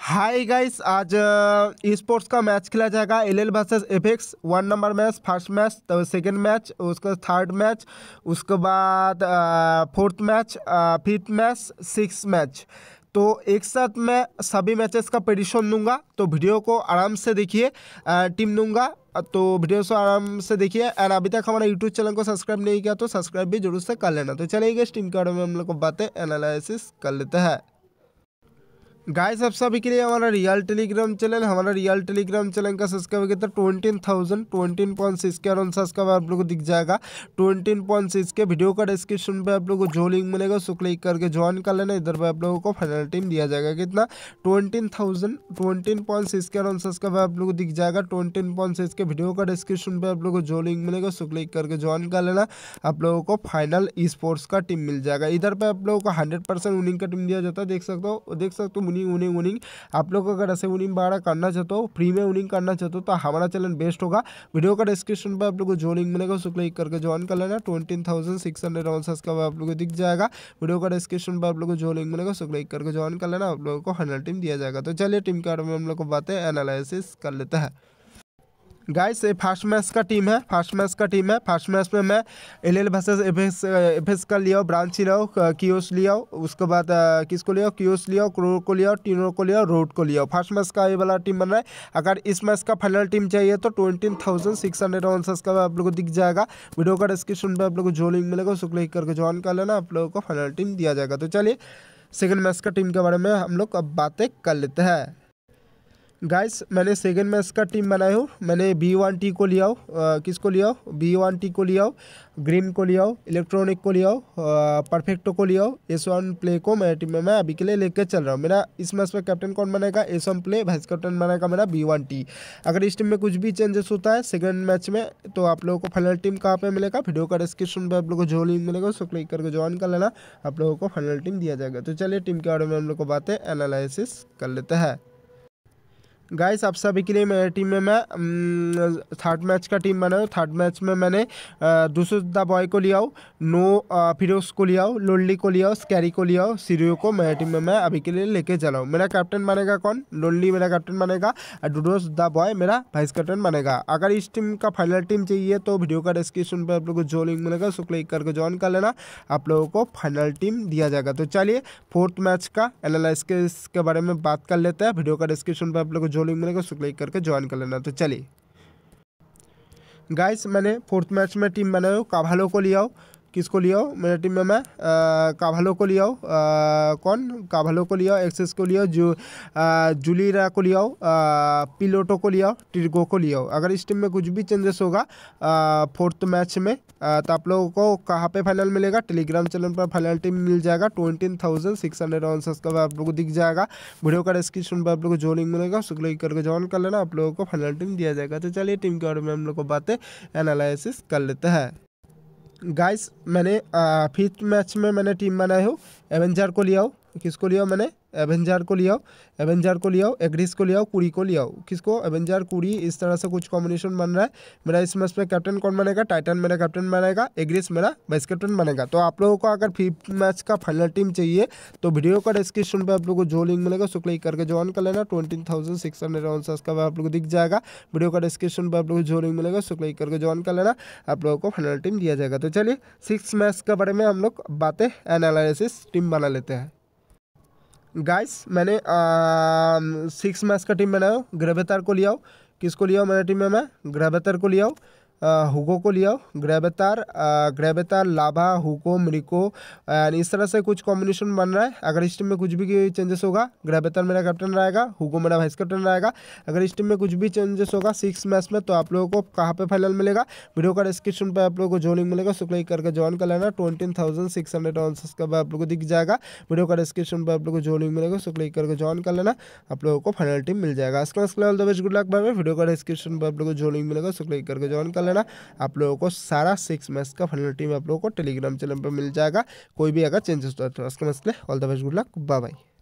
हाय guys आज sports uh, का match खेला जाएगा एल एल वर्सेज एफिक्स one number match first match तब सेकेंड मैच उसके बाद थर्ड मैच उसके बाद fourth match fifth match six match तो एक साथ मैं सभी मैचेस का पेडिशन दूंगा तो वीडियो को आराम से देखिए टीम uh, दूंगा तो वीडियो से आराम से देखिए एंड अभी तक हमारा यूट्यूब चैनल को सब्सक्राइब नहीं किया तो सब्सक्राइब भी जरूर से कर लेना तो चलिए इस टीम के बारे में हम लोग को बातें एनालिसिस कर लेते हैं गाइस अब सभी के लिए हमारा रियल टेलीग्राम चैनल हमारा रियल टेलीग्राम चैनल का सब्सक्राइब कितना twenty thousand twenty point six K around subscribe आप लोग को दिख जाएगा twenty point six K video का डिस्क्रिप्शन पे आप लोग को जो लिंक मिलेगा उसको क्लिक करके ज्वाइन कर लेना इधर पर आप लोगों को फाइनल टीम दिया जाएगा कितना twenty thousand twenty point six K around subscribe आप लोग को दिख जाएगा twenty point six K video का डिस्क्रिप्शन पर आप लोग को जो लिंक मिलेगा उसको क्लिक करके ज्वाइन कर लेना आप लोगों को फाइनल स्पोर्ट्स का टीम मिल जाएगा इधर पर आप लोगों को हंड्रेड परसेंट विनिंग का टीम दिया जाता है देख सकते हो देख सकते हो उनिंग उनिंग उनिंग आप लोग अगर ऐसे उनिंग बारह करना चाहते हो फ्री में उनिंग करना चाहते हो तो हमारा चैनल बेस्ट होगा वीडियो का डिस्क्रिप्शन पर आप लोग को जो लिंक मिलेगा उसको क्लिक करके ज्वाइन कर लेना twenty thousand six hundred answers का आप लोग को दिख जाएगा वीडियो का डिस्क्रिप्शन पर आप लोग को जो लिंक मिलेगा उसको क्लिक करके ज्वाइन कर लेना आप लोगों को हंड्रेड टीम दिया जाएगा तो चलिए टीम के बारे में हम लोग को बातें एनालिसिस कर लेते हैं गाइस ये फास्ट मैच का टीम है फास्ट मैच का टीम है फास्ट मैच में मैं L L versus F S का लिया ब्रांच ही लाओ क्यूस लिया उसके बाद किसको लिया क्यूस लिया क्रो को लिया टीनो को लिया रोड को लिया फास्ट मैच का ये वाला टीम बन रहा है अगर इस मैच का फाइनल टीम चाहिए तो twenty thousand six hundred answers का आप लोग को दिख जाएगा वीडियो का डिस्क्रिप्शन पर आप लोग को जो लिंक मिलेगा उसको क्लिक करके ज्वाइन कर लेना आप लोगों को फाइनल टीम दिया जाएगा तो चलिए सेकेंड मैच का टीम के बारे में हम लोग अब बातें कर लेते हैं गाइस मैंने सेकेंड मैच का टीम बनाया हूँ मैंने बी वन टी को लिया हो को लिया हो बी वन टी को लिया हो ग्रीन को लिया हो इलेक्ट्रॉनिक को लिया हो परफेक्टो को लिया हो एस वन प्ले को मेरे टीम में मैं अभी के लिए लेकर चल रहा हूँ मेरा इस मैच में कैप्टन कौन बनेगा S one play vice captain बनेगा मेरा बी वन टी अगर इस टीम में कुछ भी चेंजेस होता है सेकेंड मैच में तो आप लोगों को फाइनल टीम कहाँ पर मिलेगा वीडियो का डिस्क्रिप्शन पर आप लोगों को जो लिंक मिलेगा उसको क्लिक करके ज्वाइन कर लेना आप लोगों को फाइनल टीम दिया जाएगा तो चलिए टीम के बारे में हम लोग को बातें एनालिसिस कर लेते हैं गाइस आप सभी के लिए मेरे टीम में मैं थर्ड मैच का टीम बनाऊँ थर्ड मैच में मैंने द बॉय को लिया नो फिरोज को लिया हूँ लोनली को लिया स्कैरी को लिया सीरियो को मेरे टीम में मैं अभी के लिए लेके चलाऊँ मेरा कैप्टन बनेगा कौन लोनली मेरा कैप्टन बनेगा और डूडोज द बॉय मेरा वाइस कैप्टन बनेगा अगर इस टीम का फाइनल टीम चाहिए तो वीडियो का डिस्क्रिप्शन पर आप लोग को जो लिंक मिलेगा उसको क्लिक करके ज्वाइन कर लेना आप लोगों को फाइनल टीम दिया जाएगा तो चलिए फोर्थ मैच का एल के बारे में बात कर लेते हैं वीडियो का डिस्क्रिप्शन पर आप लोग जो लिंक मिलेगा उसको क्लिक करके ज्वाइन कर लेना तो चलिए गाइस मैंने फोर्थ मैच में टीम बनाया काभालो को लिया हो किसको लिया हो मेरे टीम में मैं काभालो को लिया हो कौन काभालो को लिया एक्सेस को लिया जू जूलीरा को लिया हो पिलोटो को लिया हो टिरगो को लिया हो अगर इस टीम में कुछ भी चेंजेस होगा फोर्थ मैच में तो आप लोगों को कहाँ पे फाइनल मिलेगा टेलीग्राम चैनल पर फाइनल टीम मिल जाएगा twenty thousand six hundred on का आप लोग को दिख जाएगा वीडियो का डिस्क्रिप्शन पर आप लोग को जो लिंक मिलेगा उसको क्लिक करके ज्वाइन कर लेना आप लोगों को फाइनल टीम दिया जाएगा तो चलिए टीम के बारे में हम लोग को बातें एनालिसिस कर लेते हैं गाइस मैंने फिफ्थ मैच में मैंने टीम बनाई हो एवेंजर को लिया हो किसको लिया हो मैंने एवेंजर को ले आओ एवेंजर को ले आओ एग्रिस को ले आओ कुरी को ले आओ किसको एवेंजर कुरी इस तरह से कुछ कॉम्बिनेशन बन रहा है मेरा इस मैच में कैप्टन कौन बनेगा टाइटन मेरा कैप्टन बनेगा एग्रिस मेरा वाइस कैप्टन बनेगा तो आप लोगों को अगर फिफ्थ मैच का फाइनल टीम चाहिए तो वीडियो का डिस्क्रिप्शन पर आप लोग को जो लिंक मिलेगा उसको क्लिक करके ज्वाइन कर लेना twenty thousand six hundred answers का आप लोग दिख जाएगा वीडियो का डिस्क्रिप्शन पर आप लोग को जो लिंक मिलेगा उसको क्लिक करके ज्वाइन कर लेना आप लोगों को फाइनल टीम दिया जाएगा तो चलिए सिक्स मैच के बारे में हम लोग बातें एनालिसिस टीम बना लेते हैं गाइस मैंने सिक्स um, मैच का टीम बनाया ग्रेवेतर को लिया हो किसको लिया हो मेरे टीम में मैं ग्रेवेतर को लिया हुको को लिया ग्रेबेतार ग्रेबेतार लाभा हुको मरिको एंड इस तरह से कुछ कॉम्बिनेशन बन रहा है अगर इस टीम में कुछ भी चेंजेस होगा ग्रेबेतार मेरा कैप्टन रहेगा हुको मेरा वाइस कैप्टन रहेगा अगर इस टीम में कुछ भी चेंजेस होगा सिक्स मैच में तो आप लोगों को कहाँ पे फाइनल मिलेगा वीडियो का डिस्क्रिप्शन पर आप लोगों को ज्वाइनिंग मिलेगा उसको क्लिक करके ज्वाइन कर लेना twenty thousand six hundred answers का आप लोग को दिख जाएगा वीडियो का डिस्क्रिप्शन पर आप लोग को ज्वाइनिंग मिलेगा उसको क्लिक करके ज्वाइन कर लेना आप लोगों को फाइनल टीम मिल जाएगा इसके बाद गुड लक वीडियो का डिस्क्रिप्शन पर आप लोग को ज्वाइनिंग मिलेगा उसको क्लिक करके ज्वाइन कर कर लेना आप लोगों को सारा सिक्स मैच का फाइनल टीम आप लोगों को टेलीग्राम चैनल पर मिल जाएगा कोई भी अगर चेंजेस तो, तो उसके मसले all the best good luck bye bye